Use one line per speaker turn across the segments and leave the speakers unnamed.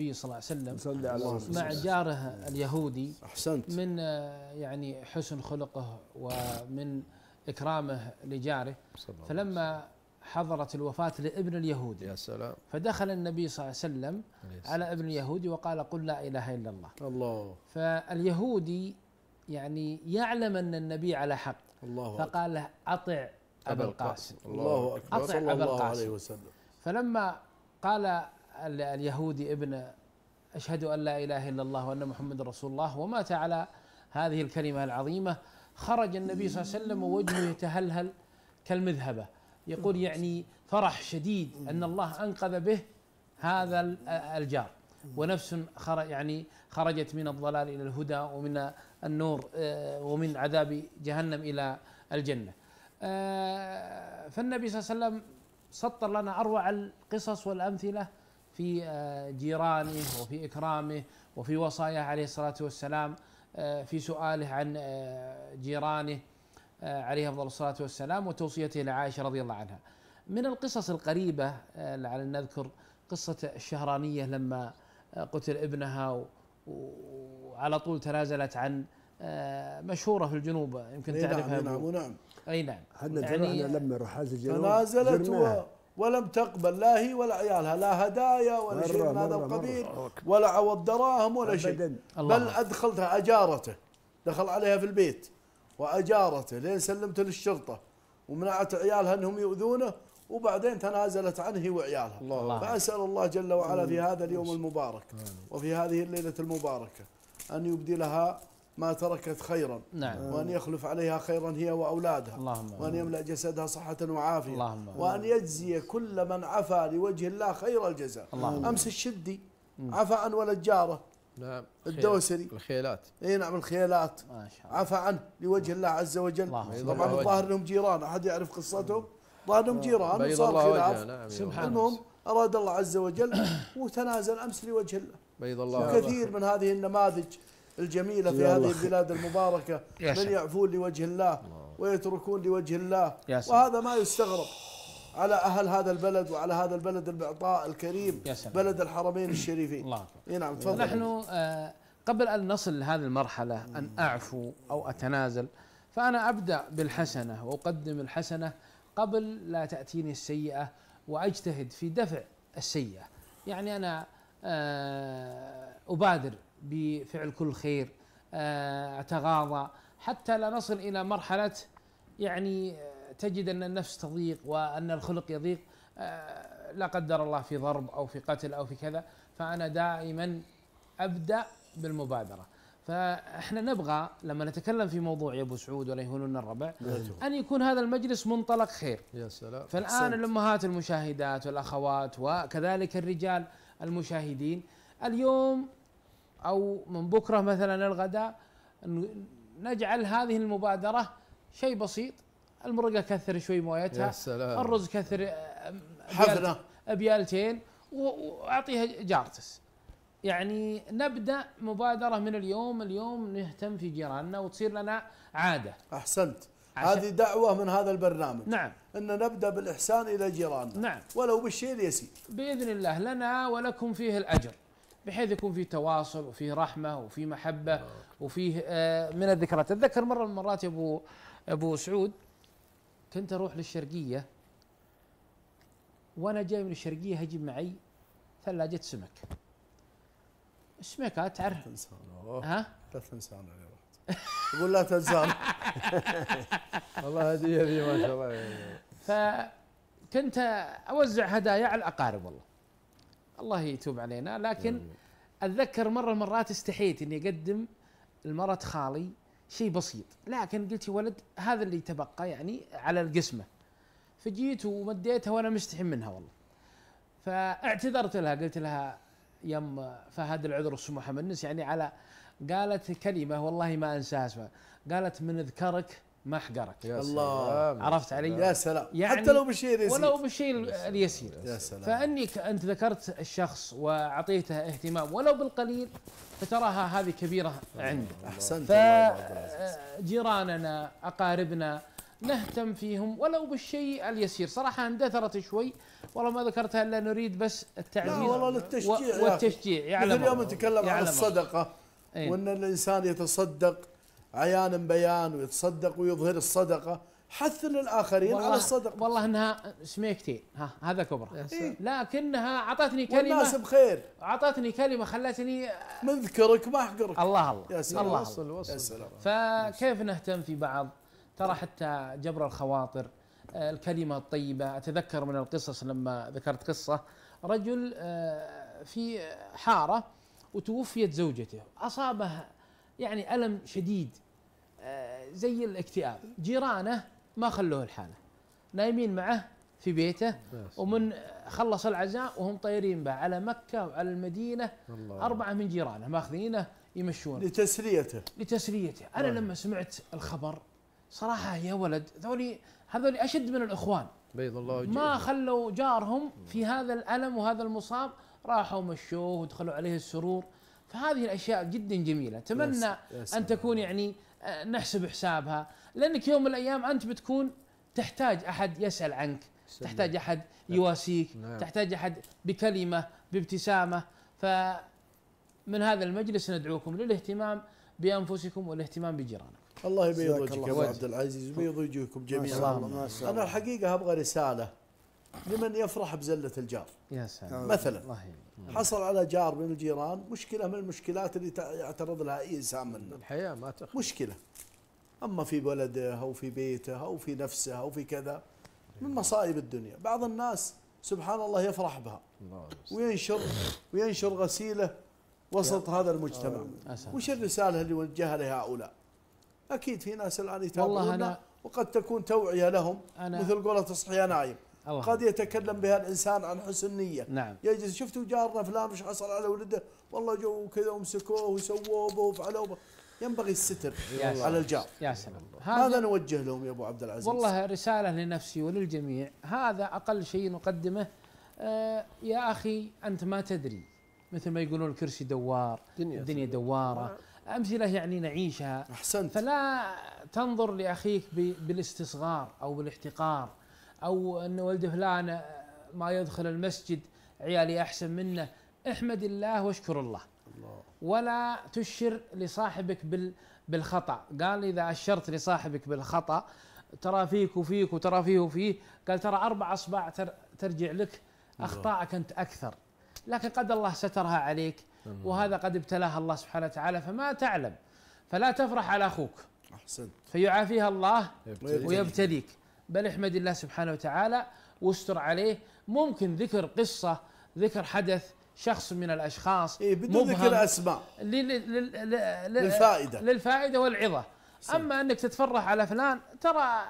النبي صلى الله عليه وسلم مع جاره اليهودي أحسنت من آه، يعني حسن خلقه ومن إكرامه لجاره فلما حضرت الوفاة لابن اليهودي يا سلام فدخل النبي صلى الله عليه وسلم على ابن اليهودي وقال قل لا إله إلا الله الله فاليهودي يعني يعلم أن النبي على حق الله فقال له أطع أبا القاسم الله أكبر أطع أبا القاسم عليه وسلم فلما قال اليهودي ابن أشهد أن لا إله إلا الله وأن محمد رسول الله ومات على هذه الكلمة العظيمة خرج النبي صلى الله عليه وسلم ووجهه يتهلهل كالمذهبة يقول يعني فرح شديد أن الله أنقذ به هذا الجار ونفس خرج يعني خرجت من الضلال إلى الهدى ومن النور آه، ومن عذاب جهنم إلى الجنة آه، فالنبي صلى الله عليه وسلم سطر لنا أروع القصص والأمثلة في آه، جيرانه وفي إكرامه وفي وصاياه عليه الصلاة والسلام آه، في سؤاله عن آه، جيرانه عليه أفضل الصلاة والسلام وتوصيته لعائشة رضي الله عنها من القصص القريبة لعلنا نذكر قصة الشهرانية لما قتل ابنها وعلى طول تنازلت عن مشهورة في الجنوب يمكن نعم، تعرفها نعم نعم نعم اي نعم احنا يعني لما رحاز الجنوب تنازلت
ولم تقبل لا هي ولا عيالها لا هدايا ولا شيء من هذا القبيل ولا عوض دراهم ولا شيء بل أدخلتها أجارته دخل عليها في البيت وأجارته لين سلمته للشرطة ومنعت عيالها أنهم يؤذونه وبعدين تنازلت عنه هي وعيالها الله فأسأل الله جل وعلا في هذا اليوم المبارك وفي هذه الليلة المباركة أن يبدلها ما تركت خيرا نعم. وأن يخلف عليها خيرا هي وأولادها اللهم وأن يملأ جسدها صحة وعافية اللهم وأن يجزي كل من عفى لوجه الله خير الجزاء اللهم أمس الشدي عفى عن ولد جاره نعم الدوسري الخيلات اي نعم الخيلات ما شاء الله عفى عنه لوجه الله عز وجل طبعا الظاهر انهم جيران احد يعرف قصتهم الظاهر انهم آه. جيران صار خلاف نعم سبحان المهم اراد الله عز وجل وتنازل امس لوجه الله بيض الله كثير من هذه النماذج الجميلة في هذه البلاد المباركة من يعفون لوجه الله ويتركون لوجه الله وهذا ما يستغرب على أهل هذا البلد وعلى هذا البلد المعطاء الكريم بلد الحرمين الشريفين الله نعم تفضل نحن
آه، قبل أن نصل لهذه المرحلة أن أعفو أو أتنازل فأنا أبدأ بالحسنة وأقدم الحسنة قبل لا تأتيني السيئة وأجتهد في دفع السيئة يعني أنا آه، أبادر بفعل كل خير آه، اتغاضى حتى لا نصل الى مرحله يعني آه، تجد ان النفس تضيق وان الخلق يضيق آه، لا قدر الله في ضرب او في قتل او في كذا فانا دائما ابدا بالمبادره فاحنا نبغى لما نتكلم في موضوع يا ابو سعود ولا يهونون الربع نعم. ان يكون هذا المجلس منطلق خير يا سلام فالان الامهات المشاهدات والاخوات وكذلك الرجال المشاهدين اليوم او من بكره مثلا الغداء نجعل هذه المبادره شيء بسيط المرقه كثر شوي مويتها يا سلام. الرز كثر حفنه ابيالتين واعطيها جارتس يعني نبدا مبادره من اليوم اليوم نهتم في جيراننا وتصير لنا عاده احسنت هذه دعوه من هذا البرنامج نعم ان نبدا بالاحسان الى جيراننا نعم ولو بالشيء اليسير باذن الله لنا ولكم فيه الاجر بحيث يكون في تواصل وفي رحمه وفي محبه آه، وفيه آه، من الذكريات اتذكر مره من المرات يا ابو ابو سعود كنت اروح للشرقيه وانا جاي من الشرقيه هجيب معي ثلاجه سمك سمكه تعرف لا تنسانا ها لا تنسانا يقول لا تنسانا والله هديه ذي ما شاء
الله
فكنت اوزع هدايا على الاقارب والله الله يتوب علينا لكن اتذكر مره المرات استحيت اني اقدم لمرة خالي شيء بسيط لكن قلت يا ولد هذا اللي تبقى يعني على القسمه فجيت ومديتها وانا مستحي منها والله فاعتذرت لها قلت لها يم فهد العذر السموحه منس يعني على قالت كلمه والله ما انساها اسمها قالت من ذكرك ما حقرك يا الله عرفت علي؟ يا سلام يعني حتى لو بالشيء اليسير ولو بالشيء اليسير يا سلام فانك انت ذكرت الشخص واعطيته اهتمام ولو بالقليل فتراها هذه كبيره عندي احسنت آه، جيراننا اقاربنا نهتم فيهم ولو بالشيء اليسير صراحه اندثرت شوي والله ما ذكرتها الا نريد بس التعزيز لا والله للتشجيع والتشجيع يعلم اليوم نتكلم عن
الصدقه إيه. وان الانسان يتصدق عيانا بيان ويتصدق ويظهر الصدقه حث للاخرين على
الصدقه والله انها سميكتي ها هذا كبرى إيه؟ لكنها اعطتني كلمه والناس بخير اعطتني كلمه خلتني من ذكرك ما احقرك الله الله يا سلام الله وصل وصل يا سلام فكيف نهتم في بعض ترى حتى جبر الخواطر آه، الكلمه الطيبه اتذكر من القصص لما ذكرت قصه رجل آه، في حاره وتوفيت زوجته اصابه يعني الم شديد زي الاكتئاب جيرانه ما خلوه الحالة نايمين معه في بيته ومن خلص العزاء وهم طايرين به على مكة وعلى المدينة
الله أربعة
من جيرانه ماخذينه يمشون
لتسليته
لتسليته أنا لما سمعت الخبر صراحة يا ولد ذولي هذولي أشد من الإخوان
بيض الله وجهه ما
خلوا جارهم في هذا الألم وهذا المصاب راحوا مشوه ودخلوا عليه السرور فهذه الأشياء جدا جميلة أتمنى أن تكون يعني آه، نحسب حسابها لانك يوم من الايام انت بتكون تحتاج احد يسال عنك سمع. تحتاج احد نعم. يواسيك نعم. تحتاج احد بكلمه بابتسامه فمن هذا المجلس ندعوكم للاهتمام بانفسكم والاهتمام بجيرانكم
الله يبيض وجهك يا ابو عبد العزيز ويبيض
وجهكم جميعا انا
الحقيقه ابغى رساله لمن يفرح بزله الجار
يا سلام مثلا
حصل على جار من الجيران مشكله من المشكلات اللي يعترض لها اي انسان منا الحياه ما تخلو. مشكله اما في بلده او في بيته او في نفسه او في كذا من مصائب الدنيا بعض الناس سبحان الله يفرح بها وينشر وينشر غسيله وسط هذا المجتمع آه، وش الرساله اللي وجهها لهؤلاء اكيد في ناس الان يتابعونا وقد تكون توعيه لهم مثل قولة تصحي نايم الله قد يتكلم بها الانسان عن حسن نيه نعم يجلس شفتوا جارنا فلان ايش حصل على ولده والله جو كذا ومسكوه وسووه به وفعلوا به ينبغي الستر على الجار
يا سلام ماذا نوجه لهم يا ابو عبد العزيز والله رساله لنفسي وللجميع هذا اقل شيء نقدمه آه يا اخي انت ما تدري مثل ما يقولون الكرسي دوار دنيا الدنيا دواره امثله يعني نعيشها احسنت فلا تنظر لاخيك بالاستصغار او بالاحتقار او ان ولد فلان ما يدخل المسجد عيالي احسن منه احمد الله واشكر الله, الله. ولا تشر لصاحبك بالخطا قال اذا اشرت لصاحبك بالخطا ترى فيك وفيك وترى فيه وفيه قال ترى اربع اصبع ترجع لك اخطائك انت اكثر لكن قد الله سترها عليك وهذا قد ابتلاها الله سبحانه وتعالى فما تعلم فلا تفرح على اخوك احسنت فيعافيها الله ويبتليك بل احمد الله سبحانه وتعالى واستر عليه ممكن ذكر قصة ذكر حدث شخص من الأشخاص إيه بدون ذكر أسماء للفائدة للفائدة والعظة أما أنك تتفرح على فلان ترى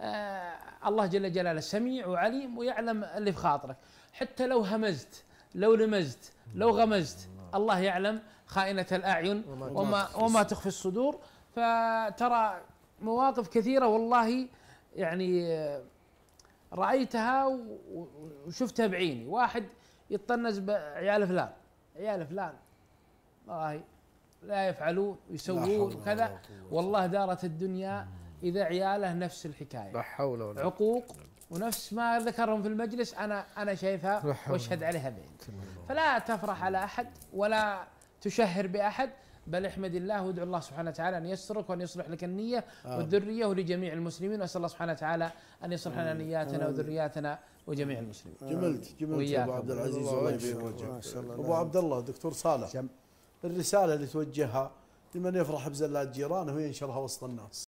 آه الله جل جلاله سميع وعليم ويعلم اللي في خاطرك حتى لو همزت لو لمزت لو غمزت الله يعلم خائنة الأعين وما, وما تخفي الصدور فترى مواقف كثيرة والله يعني رايتها وشفتها بعيني واحد يطنز بعيال فلان عيال فلان والله لا يفعلون ويسوون وكذا والله دارت الدنيا اذا عياله نفس الحكايه لا حول ولا عقوق ونفس ما ذكرهم في المجلس انا انا شايفها واشهد عليها بعيني فلا تفرح على احد ولا تشهر باحد بل احمد الله وادعو الله سبحانه وتعالى ان يسترك وان يصلح لك النيه آه. والذريه ولجميع المسلمين واسال الله سبحانه وتعالى ان يصلح لنا نياتنا آه. وذرياتنا وجميع المسلمين. جملت جملت يا ابو عبد العزيز الله يبارك وجهك. ابو عبد
الله دكتور صالح الرساله اللي توجهها لمن يفرح بزلات جيرانه وينشرها وسط الناس.